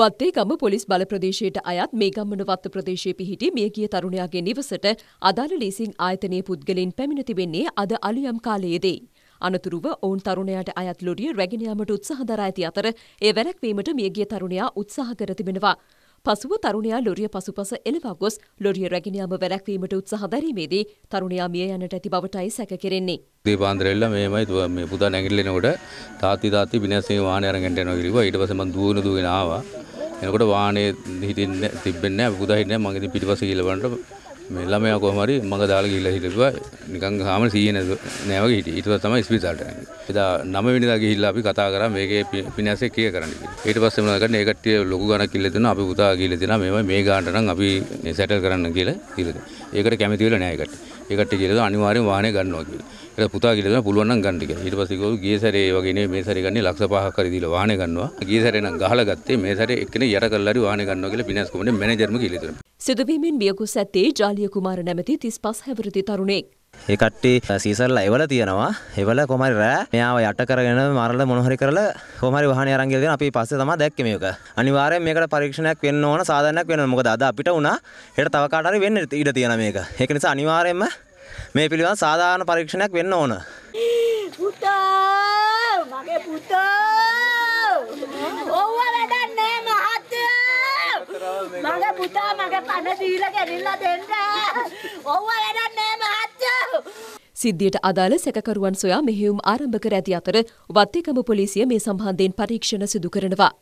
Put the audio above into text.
Wattegama police බල ප්‍රදේශයට අයත් මේගම්මන වත්ත ප්‍රදේශයේ පිහිටි මියගිය තරුණයාගේ නිවසට අදාළ ලීසින් ආයතනයේ පුද්ගලයින් පැමිණ තිබෙන්නේ අද අලුයම් කාලයේදී. අනතුරුව ඔවුන් තරුණයාට අයත් ලොරිය රැගෙන යාමට උත්සාහ දරා ඇති අතර ඒ වැළැක්වීමට මියගිය තරුණයා උත්සාහ කර තිබෙනවා. පසුව තරුණයා ලොරිය පසුපස එළවා ගොස් ලොරිය රැගෙන යාම වැළැක්වීමට උත්සාහ දැරීමේදී තරුණයා මිය යන්නට ඇති බවටයි සැක කෙරෙන්නේ. දීපාන්දරෙල්ල මේමයි මේ පුතා නැගිටලෙනකොට තාත්ති තාත්ති විනාශේ වාහනේ අරගෙන යනවා කිව්වා. ඊට පස්සේ මම දුවන දුවගෙන ආවා. එනකොට වාහනේ හිටින්නේ තිබෙන්නේ නැහැ. පුදා හිටින්නේ නැහැ. මම ඉතින් පිටිපස්සේ ගිහලා බලනකොට මේ ළමයා කොහොම හරි මග දාලා ගිහිල්ලා හිටපුවා නිකන් ගාම සීයේ නැද නෑ වගේ හිටියේ. ඊට පස්සේ තමයි ස්පීතාලට යන්නේ. එදා 9 වෙනිදා ගිහිල්ලා අපි කතා කරා මේකේ ෆිනෑන්ස් එක කීය කරන්න කියලා. ඊට පස්සේ මොනවද කරන්නේ? ඒ කට්ටිය ලොකු ගණක් කිල්ල දෙනවා අපි පුතා කිල්ල දෙනවා මේවා මේ ගානට නම් අපි සෙටල් කරන්න කියලා කිව්වද. ඒකට කැමති වෙලා නෑ ඒ කට්ටිය. ඒකට කියලාද අනිවාර්යෙන් වාහනය ගන්නවා කියලා. ඒක පුතා කියලා පුළුවන් නම් ගන්න කියලා. ඊට පස්සේ කිව්වා ගිය සැරේ වගේ නේ මේ සැරේ ගන්නේ ලක්ෂ 5ක් හරි දීලා වාහනය ගන්නවා. ගිය සැරේ නම් ගහලා ගත්තේ මේ සැරේ එක්කෙනෙක් යට කරලා හරි වාහනය ගන්නවා කියලා ෆිනෑන්ස් කොමඩේ මැනේජර්ම කියලා ඉතින්. සිදුවීමෙන් මියකුස් ඇත්තේ ජාලිය කුමාර නැමැති 35 හැවිරිදි තරුණෙක්. ඒ කට්ටේ සීසල්ල එවල තියෙනවා. එවල කොහමරි රෑ මෙයාව යට කරගෙන මරලා මොන හරි කරලා කොහමරි වාහනේ අරන් ගිහගෙන අපි පස්සේ තමයි දැක්කේ මේක. අනිවාර්යෙන් මේකට පරීක්ෂණයක් වෙන්න ඕන, සාධනයක් වෙන්න ඕන. මොකද අද අපිට වුණා හෙට තව කාට හරි වෙන්න ඉඩ තියෙන මේක. ඒක නිසා අනිවාර්යෙන්ම මේ පිළිබඳ සාධාරණ පරීක්ෂණයක් වෙන්න ඕන. පුතා මගේ පුතා මගේ පණ දීලා ගෙනිල්ලා දෙන්න. ඔව්ව වැඩක් නෑ මහත්තයෝ. සිද්ධියට අදාළ සැකකරුවන් සොයා මෙහෙයුම් ආරම්භ කර ඇති අතර වත්තේකම පොලිසිය මේ සම්බන්ධයෙන් පරීක්ෂණ සිදු කරනවා.